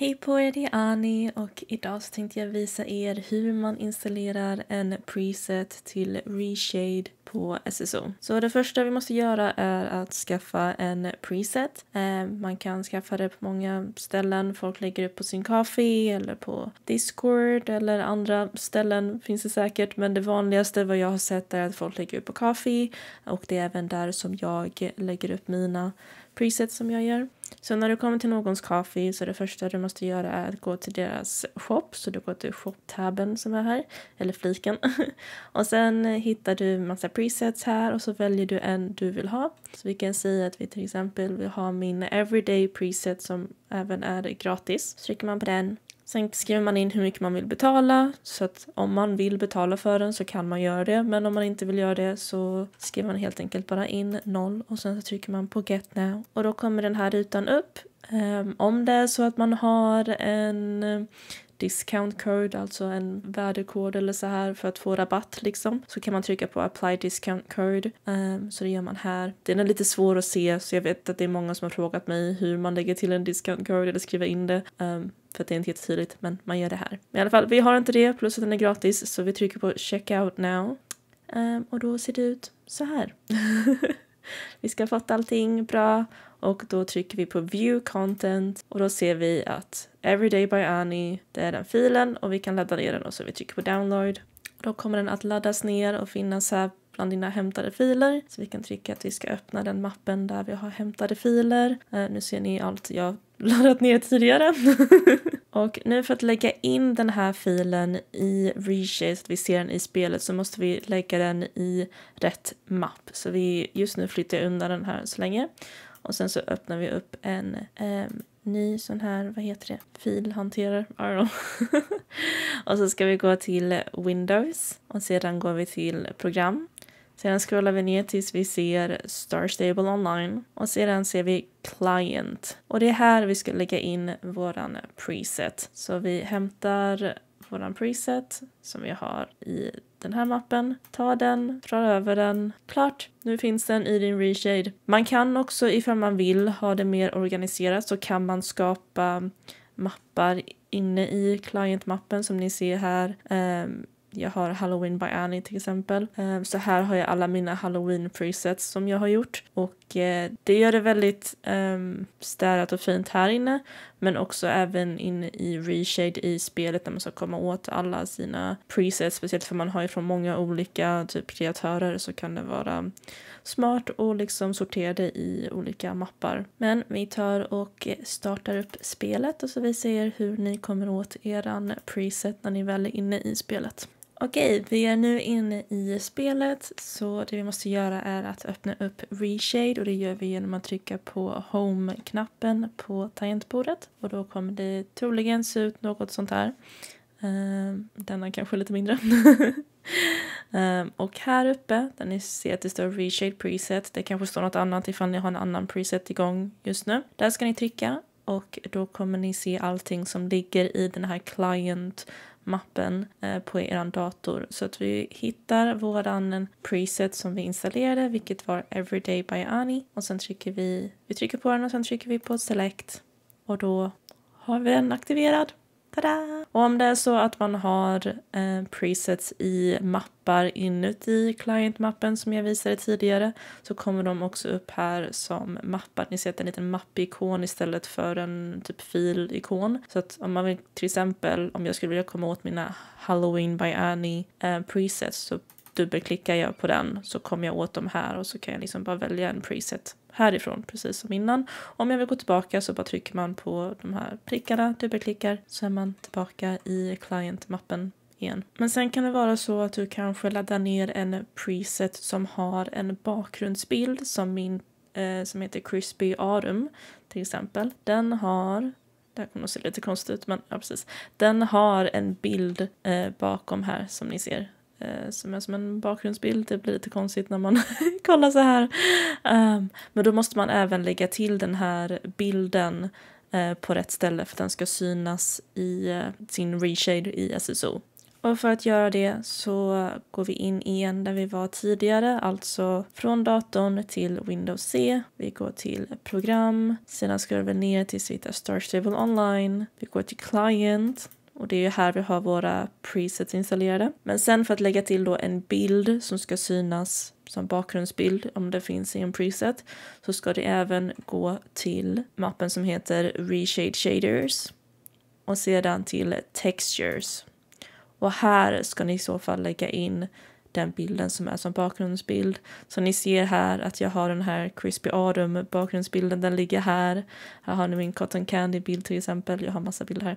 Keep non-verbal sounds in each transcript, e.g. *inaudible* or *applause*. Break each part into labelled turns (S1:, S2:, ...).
S1: Hej på er, det är Ani och idag så tänkte jag visa er hur man installerar en preset till Reshade på SSO. Så det första vi måste göra är att skaffa en preset. Eh, man kan skaffa det på många ställen. Folk lägger upp på sin kaffe eller på Discord eller andra ställen finns det säkert. Men det vanligaste vad jag har sett är att folk lägger upp på kaffe och det är även där som jag lägger upp mina presets som jag gör. Så när du kommer till någons kaffe så det första du måste göra är att gå till deras shop. Så du går till shop-tabben som är här, eller fliken. *laughs* och sen hittar du massa presets här och så väljer du en du vill ha. Så vi kan säga att vi till exempel vill ha min everyday preset som även är gratis. Så trycker man på den Sen skriver man in hur mycket man vill betala så att om man vill betala för den så kan man göra det men om man inte vill göra det så skriver man helt enkelt bara in noll och sen så trycker man på get now och då kommer den här rutan upp. Ehm, om det är så att man har en eh, discount code, alltså en värdekod eller så här för att få rabatt liksom. Så kan man trycka på apply discount code. Um, så det gör man här. Den är lite svår att se så jag vet att det är många som har frågat mig hur man lägger till en discount code eller skriver in det. Um, för att det är inte jättetydligt, men man gör det här. Men I alla fall, vi har inte det, plus att den är gratis, så vi trycker på check out now. Um, och då ser det ut så här. *laughs* vi ska ha fått allting bra och då trycker vi på view content och då ser vi att Everyday by Annie, det är den filen och vi kan ladda ner den och så vi trycker på download. Då kommer den att laddas ner och finnas här bland dina hämtade filer. Så vi kan trycka att vi ska öppna den mappen där vi har hämtade filer. Eh, nu ser ni allt jag *laughs* laddat ner tidigare. *laughs* och nu för att lägga in den här filen i Reshape, så att vi ser den i spelet, så måste vi lägga den i rätt mapp. Så vi, just nu flyttar jag undan den här så länge. Och sen så öppnar vi upp en eh, ny sån här, vad heter det, filhanterare, I don't know. *laughs* och så ska vi gå till Windows och sedan går vi till program sedan scrollar vi ner tills vi ser Star Stable online och sedan ser vi Client. Och det är här vi ska lägga in våran preset. Så vi hämtar våran preset som vi har i den här mappen. Ta den, dra över den. Klart! Nu finns den i din reshade. Man kan också ifall man vill ha det mer organiserat så kan man skapa mappar inne i client-mappen som ni ser här. Um, jag har Halloween by Annie till exempel. Ehm, så här har jag alla mina Halloween presets som jag har gjort och eh, det gör det väldigt ehm, städat och fint här inne men också även inne i reshade i spelet där man ska komma åt alla sina presets. Speciellt för man har ju från många olika typ kreatörer så kan det vara smart och liksom sortera det i olika mappar. Men vi tar och startar upp spelet och så vi ser hur ni kommer åt eran preset när ni väl är inne i spelet. Okej, vi är nu inne i spelet så det vi måste göra är att öppna upp Reshade och det gör vi genom att trycka på Home-knappen på tangentbordet och då kommer det troligen se ut något sånt här. Ehm, denna kanske lite mindre. *laughs* Ehm, och här uppe där ni ser att det står Reshade Preset, det kanske står något annat ifall ni har en annan preset igång just nu. Där ska ni trycka och då kommer ni se allting som ligger i den här client mappen eh, på er dator så att vi hittar våran eh, preset som vi installerade vilket var Everyday by Ani och sen trycker vi, vi trycker på den och sen trycker vi på Select och då har vi den aktiverad. Tada! Och om det är så att man har eh, presets i mappar inuti client-mappen som jag visade tidigare så kommer de också upp här som mappar. Ni ser att det är en liten mappikon istället för en typ filikon. Så att om man vill till exempel, om jag skulle vilja komma åt mina Halloween by Annie eh, presets så dubbelklickar jag på den så kommer jag åt dem här och så kan jag liksom bara välja en preset härifrån precis som innan. Om jag vill gå tillbaka så bara trycker man på de här prickarna, dubbelklickar så är man tillbaka i client-mappen igen. Men sen kan det vara så att du kanske laddar ner en preset som har en bakgrundsbild som min eh, som heter Crispy Arum till exempel. Den har det här kommer att se lite konstigt ut men ja, precis. Den har en bild eh, bakom här som ni ser Eh, som är som en bakgrundsbild. Det blir lite konstigt när man *laughs* kollar så här. Ehm, men då måste man även lägga till den här bilden eh, på rätt ställe för att den ska synas i eh, sin reshade i SSO. Och för att göra det så går vi in igen där vi var tidigare, alltså från datorn till Windows C. Vi går till program, sedan scrollar vi ner till vi Star Stable Online. Vi går till Client och det är ju här vi har våra presets installerade. Men sen för att lägga till då en bild som ska synas som bakgrundsbild om det finns i en preset så ska det även gå till mappen som heter Reshade Shaders och sedan till Textures. Och här ska ni i så fall lägga in den bilden som är som bakgrundsbild. Så ni ser här att jag har den här Crispy Autumn bakgrundsbilden, den ligger här. Här har ni min Cotton Candy bild till exempel, jag har massa bilder här.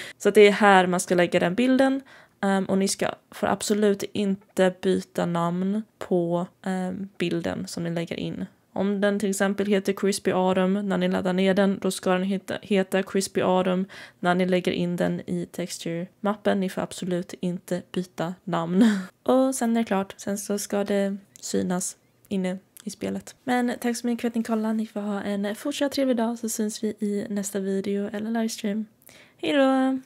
S1: *laughs* så det är här man ska lägga den bilden um, och ni ska får absolut inte byta namn på um, bilden som ni lägger in om den till exempel heter Crispy Autumn när ni laddar ner den, då ska den heta, Crispy Autumn när ni lägger in den i Texture-mappen. Ni får absolut inte byta namn. *laughs* Och sen är det klart. Sen så ska det synas inne i spelet. Men tack så mycket för att ni kollade. Ni får ha en fortsatt trevlig dag så syns vi i nästa video eller livestream. Hejdå!